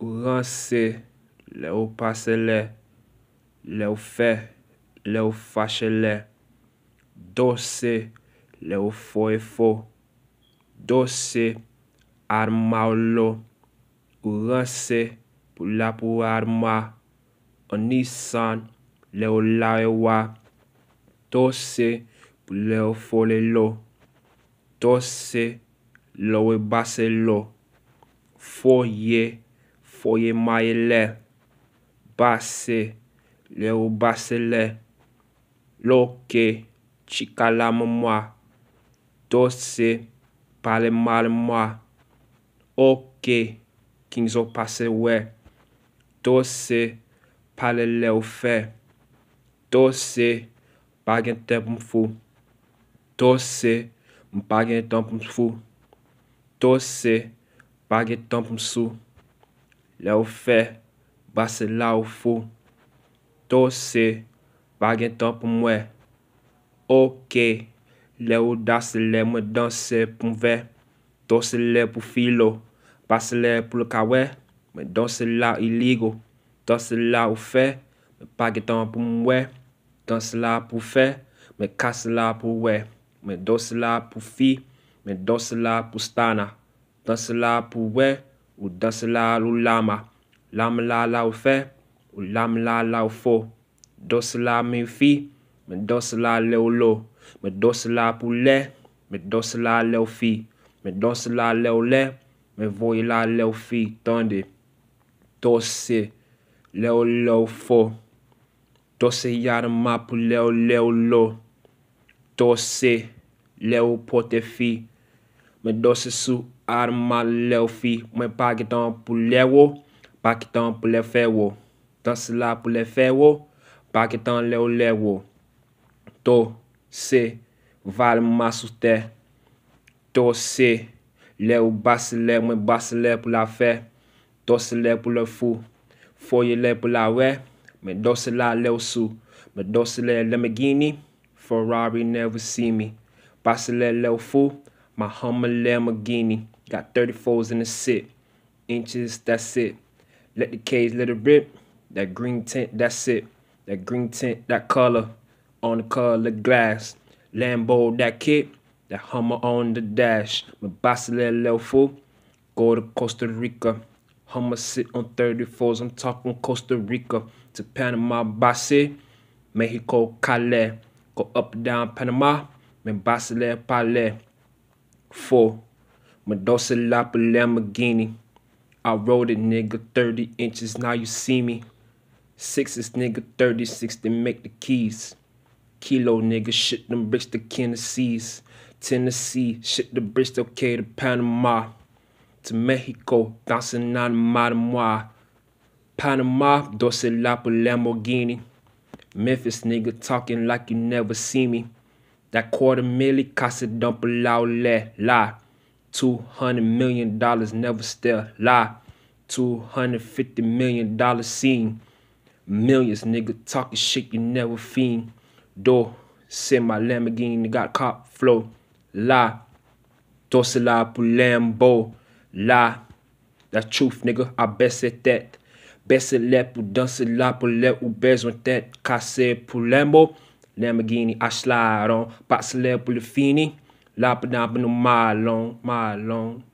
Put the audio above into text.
Ou ran se, le ou pase le. Le ou fe, le ou fache le. Do se, le ou fo e fo. Do se, arma ou lo. Ou ran se, pou la pou arma. Ou ni san, le ou la ou e wa. Do se, pou le ou fo le lo. Do se, le ou e base lo. Fo ye, le ou fache le. Foye maye lè. Basè, lè ou basè lè. Lòke, chika la mè mwa. Tòse, pale mal mwa. Oke, kin zo pase wè. Tòse, pale lè ou fè. Tòse, bagen ten pou mfou. Tòse, bagen ton pou mfou. Tòse, bagen ton pou msou. Le ou fe, bas se la ou fo Tose, pa gen ton pou mwe Ok, le ou das le, mwen danse pou mwe Tose le pou filo, bas se le pou lkawe Mwen danse la iligo, danse la ou fe Mwen pa gen ton pou mwe, danse la pou fe Mwen kase la pou we, mwen danse la pou fi Mwen danse la pou stana, danse la pou we Ou dos la rou lama. Lama la la ou fe. Ou lama la la ou fo. Dos la men fi. Men dos la le ou lo. Men dos la pou le. Men dos la le ou fi. Men dos la le ou le. Men voy la le ou fi. Tande. Dos se. Le ou le ou fo. Dos se yad ma pou le ou le ou lo. Dos se. Le ou pot e fi. Men dosi sou, adman le ou fi. Mwen pakit an pou le ou, pakit an pou le fe ou. Tansi la pou le fe ou, pakit an le ou le ou. To, se, vade mman sou te. To, se, le ou basi le, mwen basi le pou la fe. Tansi le pou le fou, foye le pou la we. Men dosi la le ou sou, men dosi le le me gini. Ferrari never see me, basi le le ou fou. My Hummer Lamborghini got 34s in the sit. Inches, that's it. Let the cage let it rip. That green tint, that's it. That green tint, that color on the color glass. Lambo, that kit. That Hummer on the dash. My boss little fool. Go to Costa Rica. Hummer sit on 34s. I'm talking Costa Rica to Panama, Base, Mexico, Calais. Go up down Panama. Me Basile, Palais. Four, Medusa Lapa Lamborghini. I rode it, nigga, 30 inches, now you see me. Six is nigga, 36, then make the keys. Kilo, nigga, shit them bricks to Tennessee's. Tennessee, shit the bricks, okay, to Panama. To Mexico, dancing on Madamois. Panama, Dorset Lapa Lamborghini. Memphis, nigga, talking like you never see me. That quarter milli casa dumper la la. Two hundred million dollars never still la, Two hundred fifty million dollar scene. Millions nigga talking shit you never fiend. Door send my Lamborghini got cop flow. La. Dosa la Lambo. La. That's truth, nigga. I best said that. Best it left, dancer la, pour let, ou besoin that casser pour l'ambo. Lamborghini, I slide on. Box celebrity, Fini. Lopping up in long, long.